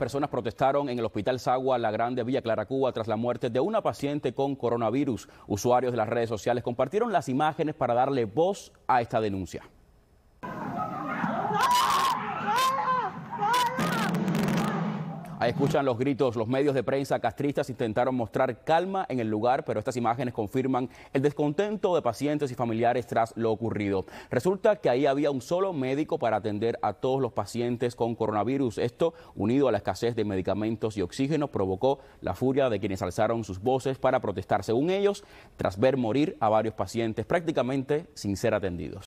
personas protestaron en el Hospital Sagua, la Grande Villa Clara Cuba, tras la muerte de una paciente con coronavirus. Usuarios de las redes sociales compartieron las imágenes para darle voz a esta denuncia. Ahí escuchan los gritos. Los medios de prensa castristas intentaron mostrar calma en el lugar, pero estas imágenes confirman el descontento de pacientes y familiares tras lo ocurrido. Resulta que ahí había un solo médico para atender a todos los pacientes con coronavirus. Esto, unido a la escasez de medicamentos y oxígeno, provocó la furia de quienes alzaron sus voces para protestar, según ellos, tras ver morir a varios pacientes prácticamente sin ser atendidos.